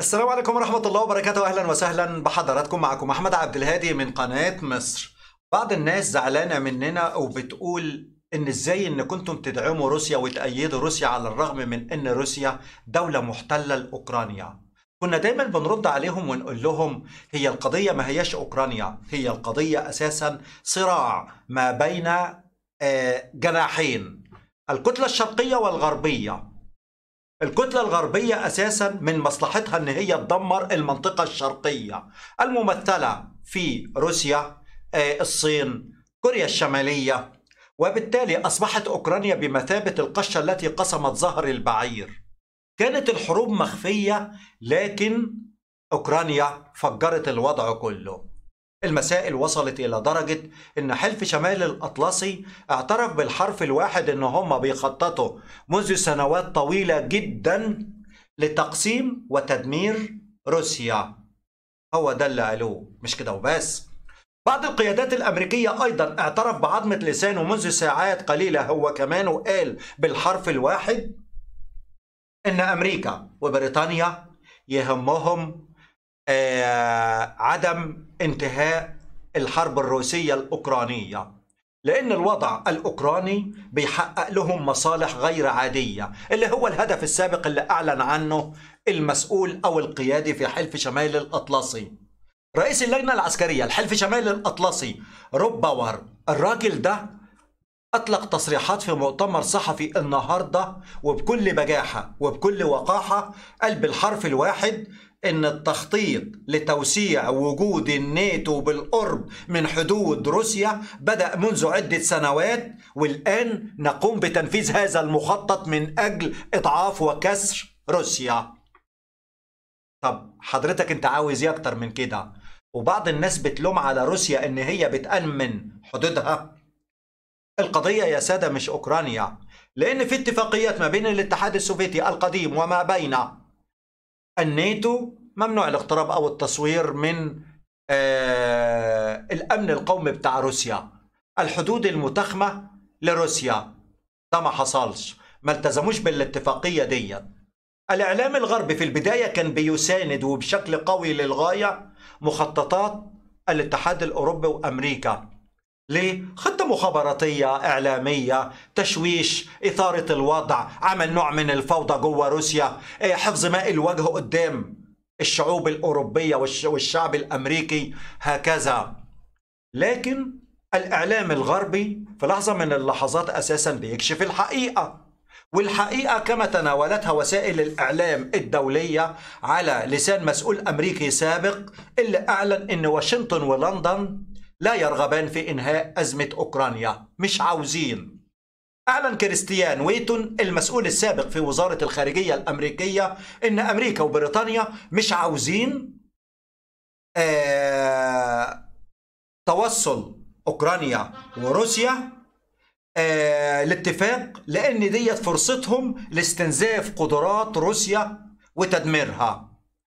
السلام عليكم ورحمة الله وبركاته أهلا وسهلا بحضراتكم معكم أحمد عبد الهادي من قناة مصر بعض الناس زعلانة مننا وبتقول إن إزاي إن كنتم تدعموا روسيا وتأيدوا روسيا على الرغم من إن روسيا دولة محتلة لأوكرانيا كنا دايما بنرد عليهم ونقول لهم هي القضية ما هياش أوكرانيا هي القضية أساسا صراع ما بين آه، جناحين الكتلة الشرقية والغربية الكتلة الغربية أساسا من مصلحتها أن هي تدمر المنطقة الشرقية الممثلة في روسيا آه، الصين كوريا الشمالية وبالتالي أصبحت أوكرانيا بمثابة القشة التي قسمت ظهر البعير كانت الحروب مخفية لكن أوكرانيا فجرت الوضع كله المسائل وصلت إلى درجة إن حلف شمال الأطلسي اعترف بالحرف الواحد إن هم بيخططوا منذ سنوات طويلة جدا لتقسيم وتدمير روسيا هو ده اللي قالوه مش كده وبس بعض القيادات الأمريكية أيضا اعترف بعظمة لسانه منذ ساعات قليلة هو كمان وقال بالحرف الواحد إن أمريكا وبريطانيا يهمهم آه، عدم انتهاء الحرب الروسية الأوكرانية لأن الوضع الأوكراني بيحقق لهم مصالح غير عادية اللي هو الهدف السابق اللي أعلن عنه المسؤول أو القيادي في حلف شمال الأطلسي رئيس اللجنة العسكرية الحلف شمال الأطلسي روب باور الراجل ده أطلق تصريحات في مؤتمر صحفي النهاردة وبكل بجاحة وبكل وقاحة قال بالحرف الواحد إن التخطيط لتوسيع وجود الناتو بالقرب من حدود روسيا بدأ منذ عدة سنوات والآن نقوم بتنفيذ هذا المخطط من أجل إضعاف وكسر روسيا طب حضرتك أنت عاوز إيه أكتر من كده وبعض الناس بتلوم على روسيا إن هي بتأمن حدودها القضية يا سادة مش أوكرانيا لأن في اتفاقيات ما بين الاتحاد السوفيتي القديم وما بين الناتو ممنوع الاقتراب او التصوير من آه الامن القومي بتاع روسيا الحدود المتخمه لروسيا ده ما حصلش ما التزموش بالاتفاقيه دي الاعلام الغربي في البدايه كان بيساند وبشكل قوي للغايه مخططات الاتحاد الاوروبي وامريكا لخطة مخابراتية إعلامية تشويش إثارة الوضع عمل نوع من الفوضى جوه روسيا إيه، حفظ ماء الوجه قدام الشعوب الأوروبية والشعب الأمريكي هكذا لكن الإعلام الغربي في لحظة من اللحظات أساسا بيكشف الحقيقة والحقيقة كما تناولتها وسائل الإعلام الدولية على لسان مسؤول أمريكي سابق اللي أعلن أن واشنطن ولندن لا يرغبان في إنهاء أزمة أوكرانيا مش عاوزين أعلن كريستيان ويتون المسؤول السابق في وزارة الخارجية الأمريكية إن أمريكا وبريطانيا مش عاوزين آه توصل أوكرانيا وروسيا آه الاتفاق لأن ديت فرصتهم لاستنزاف قدرات روسيا وتدميرها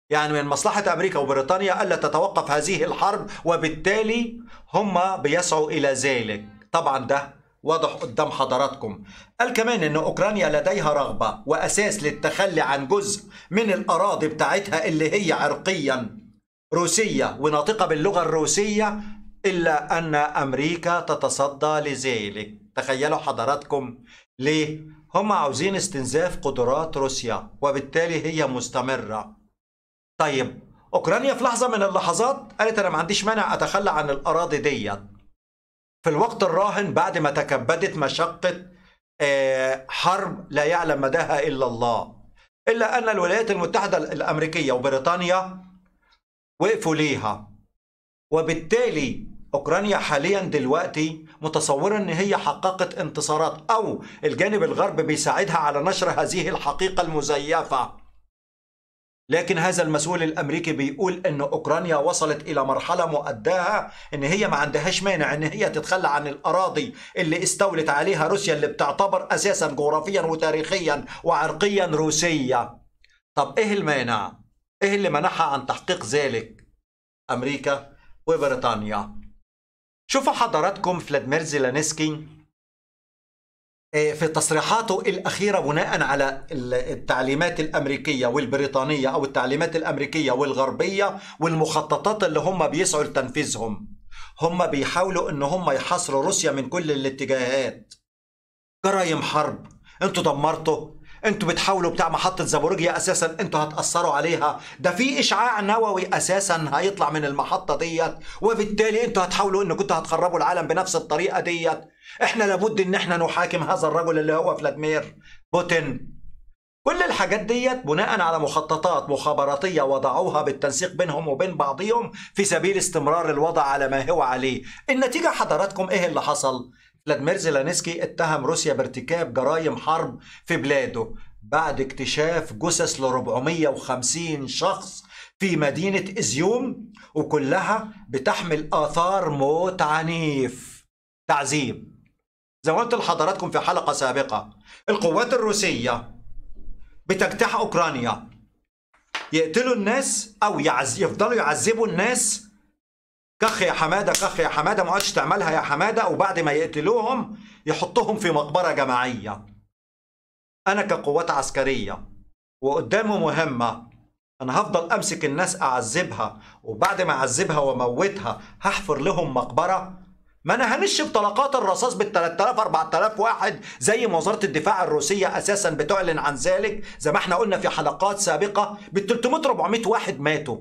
يعني من مصلحة أمريكا وبريطانيا ألا تتوقف هذه الحرب وبالتالي هم بيسعوا إلى ذلك طبعا ده واضح قدام حضراتكم قال كمان ان اوكرانيا لديها رغبة واساس للتخلي عن جزء من الاراضي بتاعتها اللي هي عرقيا روسية وناطقة باللغة الروسية الا ان امريكا تتصدى لذلك تخيلوا حضراتكم ليه هم عاوزين استنزاف قدرات روسيا وبالتالي هي مستمرة طيب اوكرانيا في لحظه من اللحظات قالت انا ما عنديش مانع اتخلى عن الاراضي ديت في الوقت الراهن بعد ما تكبدت مشقه آه، حرب لا يعلم مداها الا الله الا ان الولايات المتحده الامريكيه وبريطانيا وقفوا ليها وبالتالي اوكرانيا حاليا دلوقتي متصوره ان هي حققت انتصارات او الجانب الغربي بيساعدها على نشر هذه الحقيقه المزيفه لكن هذا المسؤول الامريكي بيقول ان اوكرانيا وصلت الى مرحله مؤداها ان هي ما عندهاش مانع ان هي تتخلى عن الاراضي اللي استولت عليها روسيا اللي بتعتبر اساسا جغرافيا وتاريخيا وعرقيا روسيه. طب ايه المانع؟ ايه اللي منحها عن تحقيق ذلك؟ امريكا وبريطانيا. شوفوا حضراتكم فلاديمير زيلانسكي آه، في تصريحاته الأخيرة بناء على التعليمات الأمريكية والبريطانية أو التعليمات الأمريكية والغربية والمخططات اللي هم بيسعوا لتنفيذهم هم بيحاولوا إن هم يحاصروا روسيا من كل الاتجاهات جرايم حرب انتوا دمرتوا انتوا بتحاولوا بتاع محطه زابورجيا اساسا انتوا هتاثروا عليها ده في اشعاع نووي اساسا هيطلع من المحطه ديت وبالتالي انتوا هتحاولوا انكم كنتوا هتخربوا العالم بنفس الطريقه ديت احنا لابد ان احنا نحاكم هذا الرجل اللي هو فلاديمير بوتين كل الحاجات ديت بناء على مخططات مخابراتيه وضعوها بالتنسيق بينهم وبين بعضهم في سبيل استمرار الوضع على ما هو عليه النتيجه حضراتكم ايه اللي حصل فلاديمير زيلانسكي اتهم روسيا بارتكاب جرائم حرب في بلاده بعد اكتشاف جثث ل 450 شخص في مدينة إزيوم وكلها بتحمل آثار موت عنيف تعذيب زي ما قلت لحضراتكم في حلقة سابقة القوات الروسية بتجتاح أوكرانيا يقتلوا الناس أو يعز... يفضلوا يعذبوا الناس كخ يا حماده كخ يا حماده ما عادش تعملها يا حماده وبعد ما يقتلوهم يحطهم في مقبره جماعيه انا كقوات عسكريه وقدامي مهمه انا هفضل امسك الناس اعذبها وبعد ما اعذبها واموتها هحفر لهم مقبره ما انا هنش بطلقات الرصاص بال 3000 4000 واحد زي ما وزاره الدفاع الروسيه اساسا بتعلن عن ذلك زي ما احنا قلنا في حلقات سابقه بال 300 400 واحد ماتوا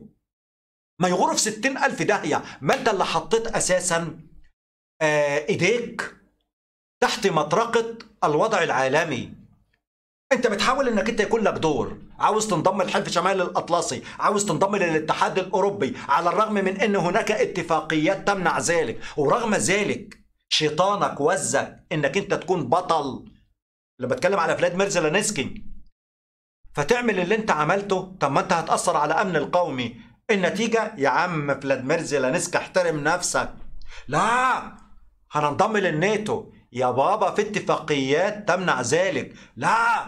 ما يغور في 60000 داهيه ما انت اللي حطيت اساسا آه، ايديك تحت مطرقه الوضع العالمي انت بتحاول انك انت يكون لك دور عاوز تنضم لحلف شمال الاطلسي عاوز تنضم للاتحاد الاوروبي على الرغم من ان هناك اتفاقيات تمنع ذلك ورغم ذلك شيطانك وزك انك انت تكون بطل لما بتكلم على فلاد ميرزلانسكي فتعمل اللي انت عملته طب ما انت هتاثر على امن القومي النتيجة يا عم فلادمير زيلانسكي احترم نفسك لا هننضم للناتو يا بابا في اتفاقيات تمنع ذلك لا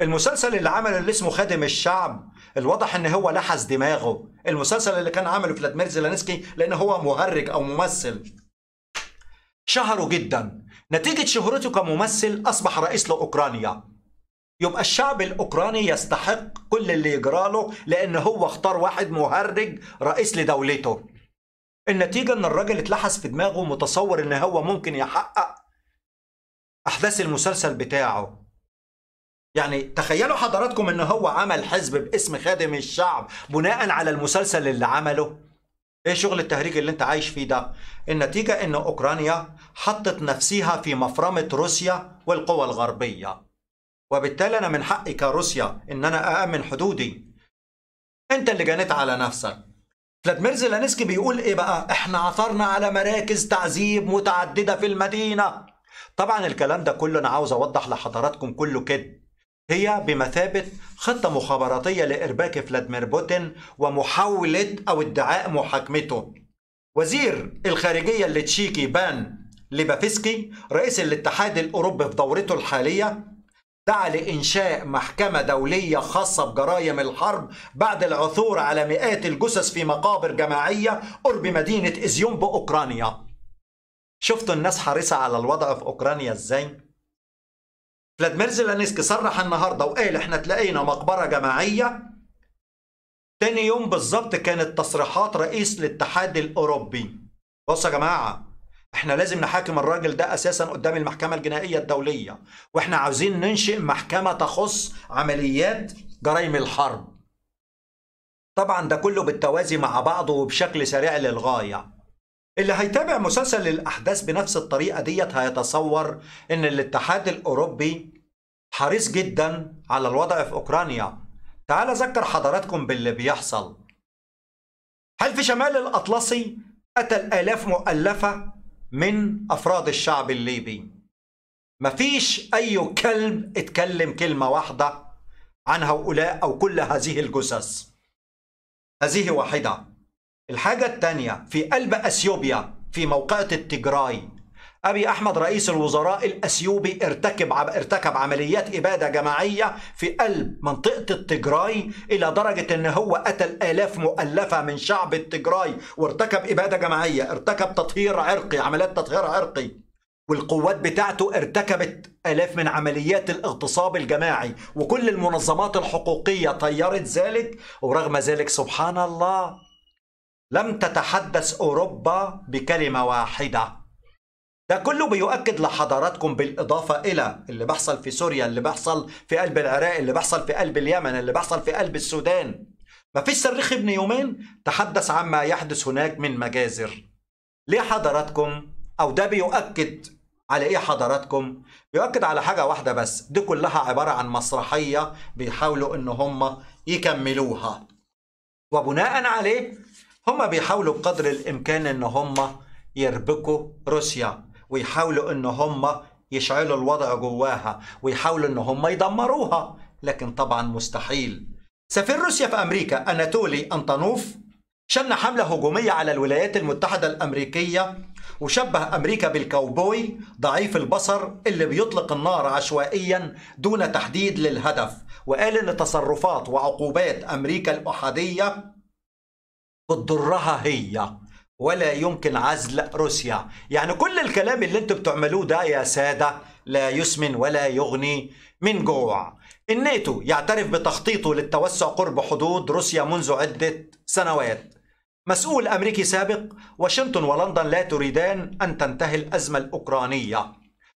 المسلسل اللي عمله اللي اسمه خادم الشعب الواضح ان هو لحس دماغه المسلسل اللي كان عمله فلادمير زيلانسكي لان هو مهرج او ممثل شهره جدا نتيجة شهرته كممثل أصبح رئيس لأوكرانيا يبقى الشعب الأوكراني يستحق كل اللي يجرى له لأن هو اختار واحد مهرج رئيس لدولته النتيجة أن الراجل اتلحس في دماغه متصور أن هو ممكن يحقق أحداث المسلسل بتاعه يعني تخيلوا حضراتكم ان هو عمل حزب باسم خادم الشعب بناء على المسلسل اللي عمله ايه شغل التهريج اللي انت عايش فيه ده النتيجة ان اوكرانيا حطت نفسها في مفرمة روسيا والقوى الغربية وبالتالي أنا من حقي كروسيا إن أنا أأمن حدودي أنت اللي جنيت على نفسك فلاديمير زيلانسكي بيقول إيه بقى إحنا عثرنا على مراكز تعذيب متعددة في المدينة طبعا الكلام ده كله أنا عاوز أوضح لحضراتكم كله كده هي بمثابة خطة مخابراتية لإرباك فلاديمير بوتين ومحاولة أو ادعاء محاكمته وزير الخارجية التشيكي بان ليبافيسكي رئيس الاتحاد الأوروبي في دورته الحالية دعا لإنشاء محكمة دولية خاصة بجرائم الحرب بعد العثور على مئات الجثث في مقابر جماعية قرب مدينة إزيوم بأوكرانيا شفتوا الناس حريصة على الوضع في أوكرانيا إزاي؟ فلادمير زيلانسكي صرح النهاردة وقال إحنا تلاقينا مقبرة جماعية تاني يوم بالظبط كانت تصريحات رئيس الاتحاد الأوروبي بصوا يا جماعة احنا لازم نحاكم الراجل ده اساسا قدام المحكمه الجنائيه الدوليه واحنا عاوزين ننشئ محكمه تخص عمليات جرائم الحرب طبعا ده كله بالتوازي مع بعضه وبشكل سريع للغايه اللي هيتابع مسلسل الاحداث بنفس الطريقه ديت هيتصور ان الاتحاد الاوروبي حريص جدا على الوضع في اوكرانيا تعال اذكر حضراتكم باللي بيحصل هل في شمال الاطلسي قتل الاف مؤلفه من أفراد الشعب الليبي مفيش أي كلب اتكلم كلمة واحدة عن هؤلاء أو كل هذه الجثث هذه واحدة الحاجة الثانية في قلب أثيوبيا في موقعة التجراي أبي أحمد رئيس الوزراء الأثيوبي ارتكب ارتكب عمليات إبادة جماعية في قلب منطقة التجراي إلى درجة إن هو قتل آلاف مؤلفة من شعب التجراي وارتكب إبادة جماعية ارتكب تطهير عرقي عمليات تطهير عرقي والقوات بتاعته ارتكبت آلاف من عمليات الاغتصاب الجماعي وكل المنظمات الحقوقية طيرت ذلك ورغم ذلك سبحان الله لم تتحدث أوروبا بكلمة واحدة ده كله بيؤكد لحضراتكم بالإضافة إلى اللي بيحصل في سوريا اللي بيحصل في قلب العراق اللي بيحصل في قلب اليمن اللي بيحصل في قلب السودان مفيش صريخ ابن يومين تحدث عما يحدث هناك من مجازر ليه حضراتكم أو ده بيؤكد على إيه حضراتكم بيؤكد على حاجة واحدة بس دي كلها عبارة عن مسرحية بيحاولوا إن هم يكملوها وبناء عليه هم بيحاولوا بقدر الإمكان إن هم يربكوا روسيا ويحاولوا ان هم يشعلوا الوضع جواها ويحاولوا ان هم يدمروها لكن طبعا مستحيل سفير روسيا في امريكا اناتولي انطانوف شن حملة هجومية على الولايات المتحدة الأمريكية وشبه أمريكا بالكاوبوي ضعيف البصر اللي بيطلق النار عشوائيا دون تحديد للهدف وقال إن تصرفات وعقوبات أمريكا الأحادية بتضرها هي ولا يمكن عزل روسيا يعني كل الكلام اللي انتم بتعملوه ده يا سادة لا يسمن ولا يغني من جوع الناتو يعترف بتخطيطه للتوسع قرب حدود روسيا منذ عدة سنوات مسؤول أمريكي سابق واشنطن ولندن لا تريدان أن تنتهي الأزمة الأوكرانية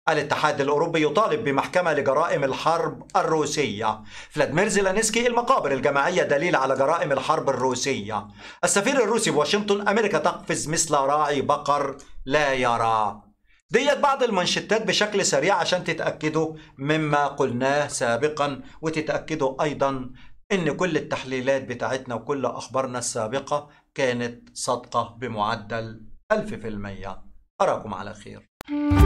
الاتحاد الأوروبي يطالب بمحكمة لجرائم الحرب الروسية فلاديمير زيلانسكي المقابر الجماعية دليل على جرائم الحرب الروسية السفير الروسي بواشنطن أمريكا تقفز مثل راعي بقر لا يرى ديت بعض المنشطات بشكل سريع عشان تتأكدوا مما قلناه سابقا وتتأكدوا أيضا إن كل التحليلات بتاعتنا وكل أخبارنا السابقة كانت صادقة بمعدل 1000% أراكم على خير